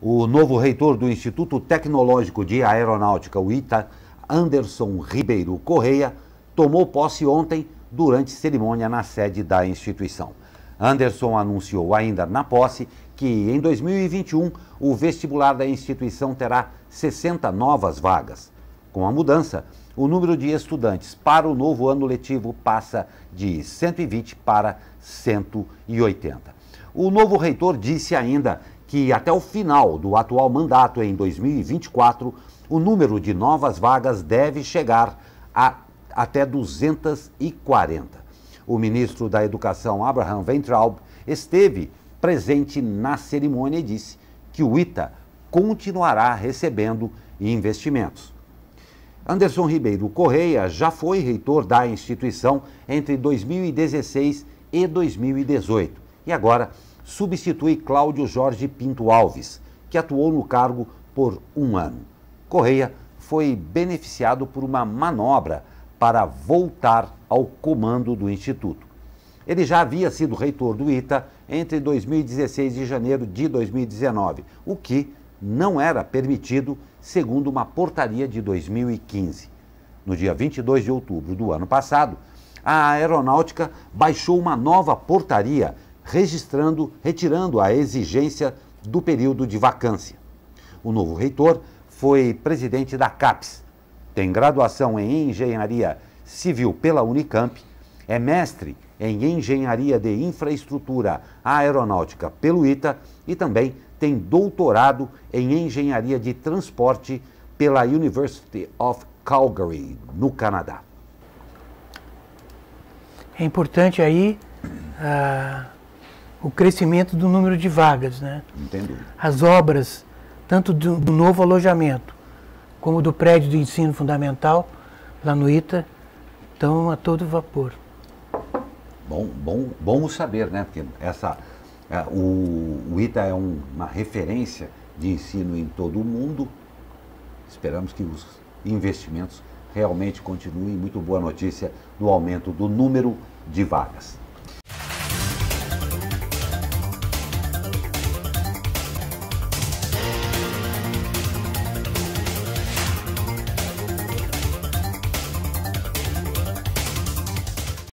o novo reitor do Instituto Tecnológico de Aeronáutica, o ITA, Anderson Ribeiro Correia, tomou posse ontem durante cerimônia na sede da instituição. Anderson anunciou ainda na posse que em 2021 o vestibular da instituição terá 60 novas vagas. Com a mudança, o número de estudantes para o novo ano letivo passa de 120 para 180. O novo reitor disse ainda que até o final do atual mandato, em 2024, o número de novas vagas deve chegar a até 240. O ministro da Educação, Abraham Weintraub, esteve presente na cerimônia e disse que o ITA continuará recebendo investimentos. Anderson Ribeiro Correia já foi reitor da instituição entre 2016 e 2018 e agora substitui Cláudio Jorge Pinto Alves, que atuou no cargo por um ano. Correia foi beneficiado por uma manobra para voltar ao comando do Instituto. Ele já havia sido reitor do ITA entre 2016 e janeiro de 2019, o que não era permitido segundo uma portaria de 2015. No dia 22 de outubro do ano passado, a Aeronáutica baixou uma nova portaria registrando, retirando a exigência do período de vacância. O novo reitor foi presidente da CAPES, tem graduação em engenharia civil pela Unicamp, é mestre em engenharia de infraestrutura aeronáutica pelo ITA e também tem doutorado em engenharia de transporte pela University of Calgary, no Canadá. É importante aí uh o crescimento do número de vagas. Né? Entendi. As obras, tanto do, do novo alojamento, como do prédio de ensino fundamental, lá no ITA, estão a todo vapor. Bom, bom, bom saber, né? Porque essa, é, o, o ITA é um, uma referência de ensino em todo o mundo. Esperamos que os investimentos realmente continuem. Muito boa notícia do aumento do número de vagas.